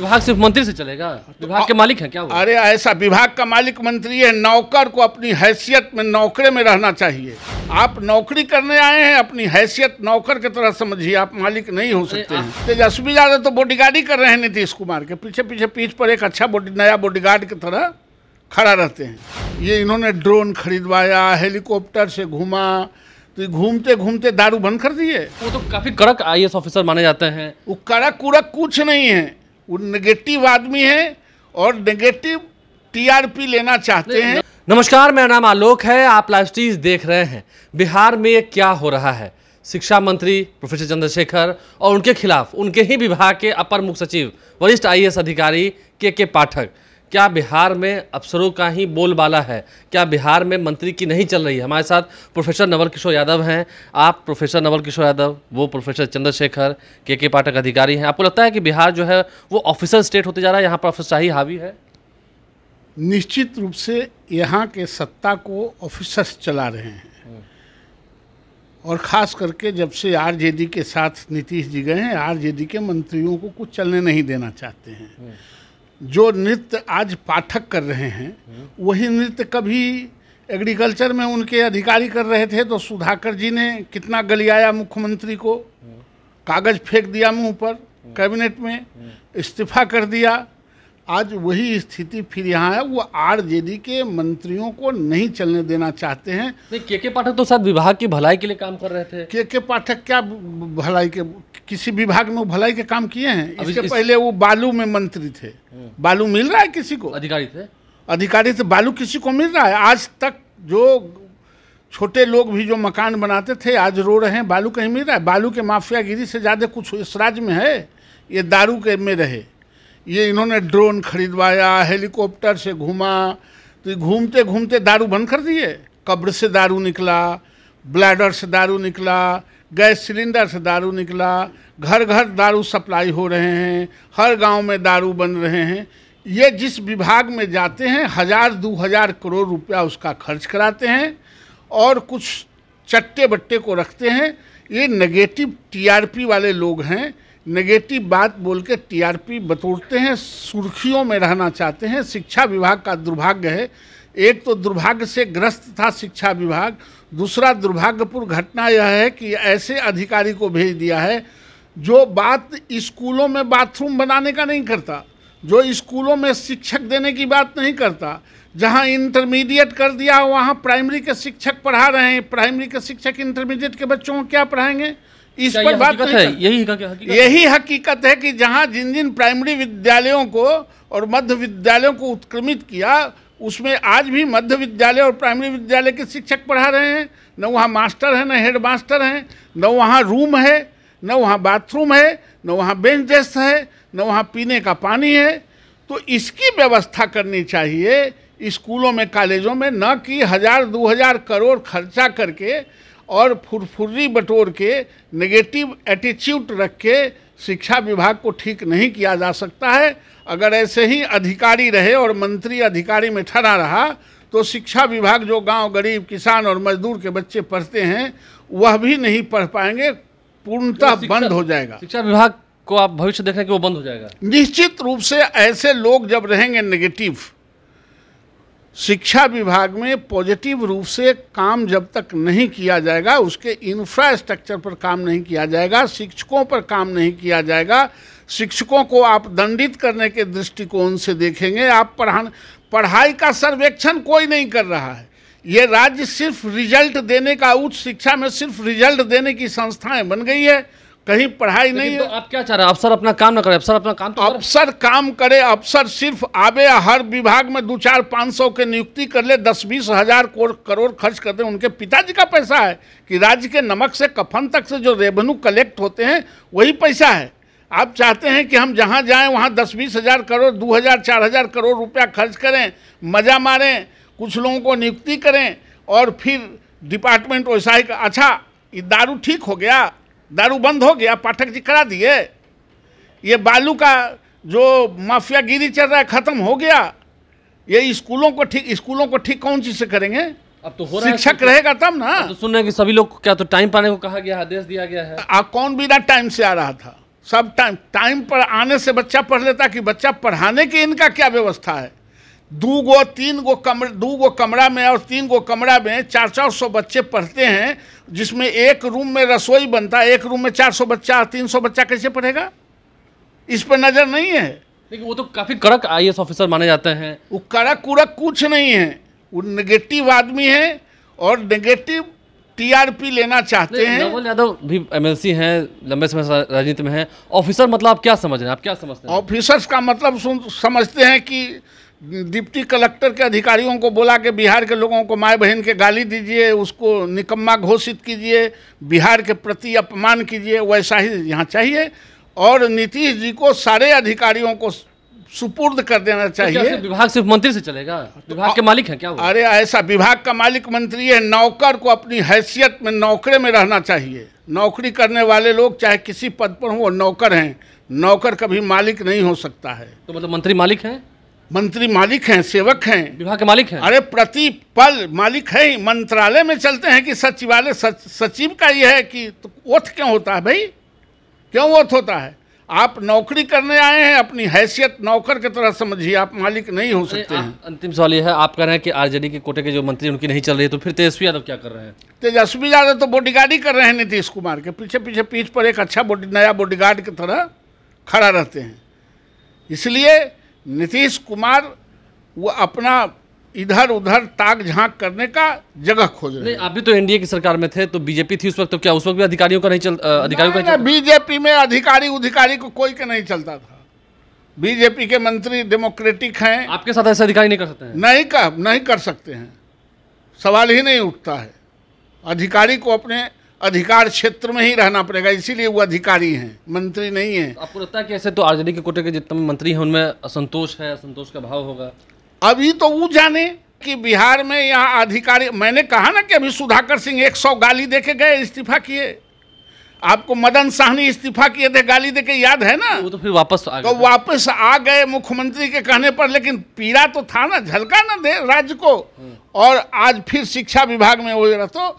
विभाग सिर्फ मंत्री से चलेगा तो विभाग के मालिक हैं क्या वो? अरे ऐसा विभाग का मालिक मंत्री है नौकर को अपनी हैसियत में नौकरे में रहना चाहिए आप नौकरी करने आए हैं अपनी हैसियत नौकर की तरह समझिए आप मालिक नहीं हो सकते हैं तेजस्वी यादव तो ही कर रहे हैं नीतीश कुमार के पीछे पीछे पीठ पर एक अच्छा बोड़ी, नया बॉडीगार्ड की तरह खड़ा रहते हैं ये इन्होंने ड्रोन खरीदवाया हेलीकॉप्टर से घूमा तो घूमते घूमते दारू बंद कर दिए वो तो काफी कड़क आई ऑफिसर माने जाते हैं वो कड़क कुरक कुछ नहीं है वो नेगेटिव आदमी है और नेगेटिव टीआरपी लेना चाहते हैं नमस्कार मेरा नाम आलोक है आप लाइव स्टीज देख रहे हैं बिहार में क्या हो रहा है शिक्षा मंत्री प्रोफेसर चंद्रशेखर और उनके खिलाफ उनके ही विभाग के अपर मुख्य सचिव वरिष्ठ आईएएस अधिकारी के के पाठक क्या बिहार में अफसरों का ही बोलबाला है क्या बिहार में मंत्री की नहीं चल रही है हमारे साथ प्रोफेसर नवल किशोर यादव हैं आप प्रोफेसर नवल किशोर यादव वो प्रोफेसर चंद्रशेखर के के पाठक अधिकारी हैं आपको लगता है कि बिहार जो है वो ऑफिसर स्टेट होते जा रहा है यहाँ पर अफसरशाही हावी है निश्चित रूप से यहाँ के सत्ता को ऑफिसर्स चला रहे हैं और ख़ास करके जब से आरजेडी के साथ नीतीश जी गए हैं आरजेडी के मंत्रियों को कुछ चलने नहीं देना चाहते हैं जो नृत्य आज पाठक कर रहे हैं वही नृत्य कभी एग्रीकल्चर में उनके अधिकारी कर रहे थे तो सुधाकर जी ने कितना गलियाया मुख्यमंत्री को कागज फेंक दिया मुंह पर हम्म। कैबिनेट में इस्तीफा कर दिया आज वही स्थिति फिर यहाँ है वो आरजेडी के मंत्रियों को नहीं चलने देना चाहते हैं नहीं के के पाठक तो शायद विभाग की भलाई के लिए काम कर रहे थे के के पाठक क्या भलाई के किसी विभाग में भलाई के काम किए हैं इसके इस... पहले वो बालू में मंत्री थे हम्म। बालू मिल रहा है किसी को अधिकारी थे अधिकारी से बालू किसी को मिल रहा है आज तक जो छोटे लोग भी जो मकान बनाते थे आज रो रहे हैं बालू कहीं मिल रहा है बालू के माफियागिरी से ज़्यादा कुछ इस राज्य में है ये दारू के में रहे ये इन्होंने ड्रोन खरीदवाया हेलीकॉप्टर से घूमा तो घूमते घूमते दारू बंद कर दिए कब्र से दारू निकला ब्लैडर से दारू निकला गैस सिलेंडर से दारू निकला घर घर दारू सप्लाई हो रहे हैं हर गांव में दारू बन रहे हैं ये जिस विभाग में जाते हैं हज़ार दो हज़ार करोड़ रुपया उसका खर्च कराते हैं और कुछ चट्टे बट्टे को रखते हैं ये नेगेटिव टीआरपी वाले लोग हैं नेगेटिव बात बोल के टीआरपी बतोड़ते हैं सुर्खियों में रहना चाहते हैं शिक्षा विभाग का दुर्भाग्य है एक तो दुर्भाग्य से ग्रस्त था शिक्षा विभाग दूसरा दुर्भाग्यपूर्ण घटना यह है कि ऐसे अधिकारी को भेज दिया है जो बात स्कूलों में बाथरूम बनाने का नहीं करता जो स्कूलों में शिक्षक देने की बात नहीं करता जहां इंटरमीडिएट कर दिया वहां प्राइमरी के शिक्षक पढ़ा रहे हैं प्राइमरी के शिक्षक इंटरमीडिएट के बच्चों को क्या पढ़ाएंगे इस पर बात है है यही हकीकत यही हकीकत है कि जहां जिन जिन प्राइमरी विद्यालयों को और मध्य विद्यालयों को उत्क्रमित किया उसमें आज भी मध्य विद्यालय और प्राइमरी विद्यालय के शिक्षक पढ़ा रहे हैं न वहाँ मास्टर हैं न हेड मास्टर हैं न वहाँ रूम है न वहाँ बाथरूम है न वहाँ बेंच डेस्क है न वहाँ पीने का पानी है तो इसकी व्यवस्था करनी चाहिए स्कूलों में कॉलेजों में न कि हज़ार दो हज़ार करोड़ खर्चा करके और फुरफुर्री बटोर के नेगेटिव एटीट्यूड रख के शिक्षा विभाग को ठीक नहीं किया जा सकता है अगर ऐसे ही अधिकारी रहे और मंत्री अधिकारी में ठहरा रहा तो शिक्षा विभाग जो गांव गरीब किसान और मजदूर के बच्चे पढ़ते हैं वह भी नहीं पढ़ पाएंगे पूर्णतः तो बंद हो जाएगा शिक्षा विभाग को आप भविष्य देखें कि वो बंद हो जाएगा निश्चित रूप से ऐसे लोग जब रहेंगे नेगेटिव शिक्षा विभाग में पॉजिटिव रूप से काम जब तक नहीं किया जाएगा उसके इंफ्रास्ट्रक्चर पर काम नहीं किया जाएगा शिक्षकों पर काम नहीं किया जाएगा शिक्षकों को आप दंडित करने के दृष्टिकोण से देखेंगे आप पढ़ा पढ़ाई का सर्वेक्षण कोई नहीं कर रहा है ये राज्य सिर्फ रिजल्ट देने का उच्च शिक्षा में सिर्फ रिजल्ट देने की संस्थाएं बन गई है कहीं पढ़ाई नहीं तो है आप क्या चाह रहे हैं अफसर अपना काम ना करे अफसर अपना काम तो अफसर काम करे अफसर सिर्फ आवे हर विभाग में दो चार पाँच सौ के नियुक्ति कर ले दस बीस हजार करोड़ खर्च कर दे उनके पिताजी का पैसा है कि राज्य के नमक से कफन तक से जो रेवेन्यू कलेक्ट होते हैं वही पैसा है आप चाहते हैं कि हम जहाँ जाएँ वहाँ दस बीस हज़ार करोड़ दो हज़ार चार हज़ार करोड़ रुपया खर्च करें मज़ा मारें कुछ लोगों को नियुक्ति करें और फिर डिपार्टमेंट वैसा ही अच्छा दारू ठीक हो गया दारू बंद हो गया पाठक जी करा दिए ये बालू का जो माफिया गिरी चल रहा है ख़त्म हो गया ये स्कूलों को ठीक स्कूलों को ठीक कौन चीज़ से करेंगे अब तो हो रहा शिक्षक रहेगा तब ना तो सुन रहे कि सभी लोग क्या तो टाइम पाने को कहा गया आदेश दिया गया है आ, कौन बिना टाइम से आ रहा था सब टाइम टाइम पर आने से बच्चा पढ़ लेता कि बच्चा पढ़ाने की इनका क्या व्यवस्था है दो गो तीन गो कमर दो गो कमरा में और तीन गो कमरा में चार चार सौ बच्चे पढ़ते हैं जिसमें एक रूम में रसोई बनता है एक रूम में चार सौ बच्चा तीन सौ बच्चा कैसे पढ़ेगा इस पर नज़र नहीं है लेकिन वो तो काफ़ी कड़क आई ऑफिसर माने जाते हैं वो कड़क उड़क कुछ नहीं है वो नेगेटिव आदमी है और नेगेटिव टीआरपी लेना चाहते हैं यादव भी एमएलसी हैं लंबे समय राजनीति में हैं ऑफिसर मतलब आप क्या समझ रहे हैं आप क्या समझते हैं ऑफिसर्स का मतलब समझते हैं कि डिप्टी कलेक्टर के अधिकारियों को बोला के बिहार के लोगों को माए बहन के गाली दीजिए उसको निकम्मा घोषित कीजिए बिहार के प्रति अपमान कीजिए वैसा ही यहाँ चाहिए और नीतीश जी को सारे अधिकारियों को सुपुर्द कर देना तो चाहिए तो विभाग सिर्फ मंत्री से चलेगा विभाग के मालिक है क्या अरे ऐसा विभाग का मालिक मंत्री है नौकर को अपनी हैसियत में नौकरे में रहना चाहिए नौकरी करने वाले लोग चाहे किसी पद पर हों वो नौकर हैं नौकर कभी मालिक नहीं हो सकता है तो मतलब मंत्री मालिक हैं मंत्री मालिक हैं सेवक हैं विभाग के मालिक हैं अरे प्रति पल मालिक है ही मंत्रालय में चलते हैं कि सचिवालय सच, सचिव का यह है कि तो ओथ क्यों होता है भाई क्यों ओथ होता है आप नौकरी करने आए हैं अपनी हैसियत नौकर की तरह समझिए आप मालिक नहीं हो सकते हैं अंतिम सवाल यह है आप कह रहे हैं कि आरजेडी के कोटे के जो मंत्री उनकी नहीं चल रही तो फिर तेजस्वी यादव क्या कर रहे हैं तेजस्वी यादव तो बॉडीगार्ड ही कर रहे हैं नीतीश कुमार के पीछे पीछे पीठ पर एक अच्छा नया बॉडीगार्ड की तरह खड़ा रहते हैं इसलिए नीतीश कुमार वो अपना इधर उधर ताक झांक करने का जगह खोज रहे आप भी तो एनडीए की सरकार में थे तो बीजेपी थी उस वक्त तो क्या उस वक्त भी अधिकारियों का नहीं चल अधिकारियों का बीजेपी में अधिकारी उधिकारी को कोई के नहीं चलता था बीजेपी के मंत्री डेमोक्रेटिक हैं आपके साथ ऐसे अधिकारी नहीं कर सकते हैं नहीं कर नहीं कर सकते हैं सवाल ही नहीं उठता है अधिकारी को अपने अधिकार क्षेत्र में ही रहना पड़ेगा इसीलिए वो अधिकारी हैं मंत्री नहीं है तो आपको लगता है कैसे तो आरजेडी के कोटे के जितने मंत्री हैं उनमें असंतोष है असंतोष का भाव होगा अभी तो वो जाने कि बिहार में यहाँ अधिकारी मैंने कहा ना कि अभी सुधाकर सिंह एक सौ गाली दे के गए इस्तीफा किए आपको मदन साहनी इस्तीफा किए थे गाली दे के याद है ना वो तो फिर वापस आ गए तो वापस आ गए मुख्यमंत्री के कहने पर लेकिन पीड़ा तो था ना झलका ना दे राज्य को हम्म। और आज फिर शिक्षा विभाग में वो रहा तो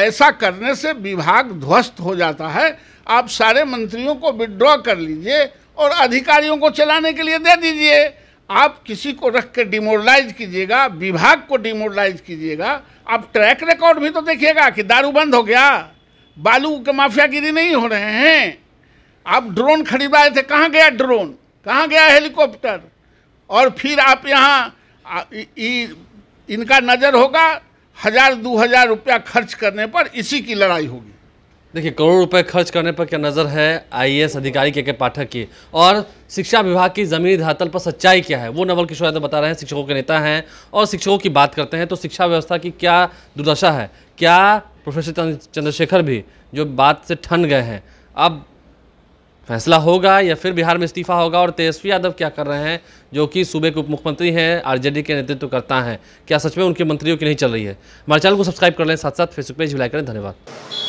ऐसा करने से विभाग ध्वस्त हो जाता है आप सारे मंत्रियों को विड्रॉ कर लीजिए और अधिकारियों को चलाने के लिए दे दीजिए आप किसी को रख के डिमोरलाइज कीजिएगा विभाग को डिमोरलाइज कीजिएगा आप ट्रैक रिकॉर्ड भी तो देखिएगा कि दारू बंद हो गया बालू के माफियागिरी नहीं हो रहे हैं आप ड्रोन खरीदाए थे कहाँ गया ड्रोन कहाँ गया हेलीकॉप्टर और फिर आप यहाँ इनका नज़र होगा हजार दो हजार रुपया खर्च करने पर इसी की लड़ाई होगी देखिए करोड़ रुपए खर्च करने पर क्या नज़र है आईएएस अधिकारी के के पाठक की और शिक्षा विभाग की ज़मीनी धातल पर सच्चाई क्या है वो नवल किशोर यादव बता रहे हैं शिक्षकों के नेता हैं और शिक्षकों की बात करते हैं तो शिक्षा व्यवस्था की क्या दुर्दशा है क्या प्रोफेसर चंद्रशेखर भी जो बात से ठन गए हैं अब फैसला होगा या फिर बिहार में इस्तीफा होगा और तेजस्वी यादव क्या कर रहे हैं जो कि सूबे के उप मुख्यमंत्री हैं आरजेडी के नेतृत्व करता है क्या सच में उनके मंत्रियों की नहीं चल रही है हमारे चैनल को सब्सक्राइब कर लें साथ साथ फेसबुक पेज भी लाइक करें धन्यवाद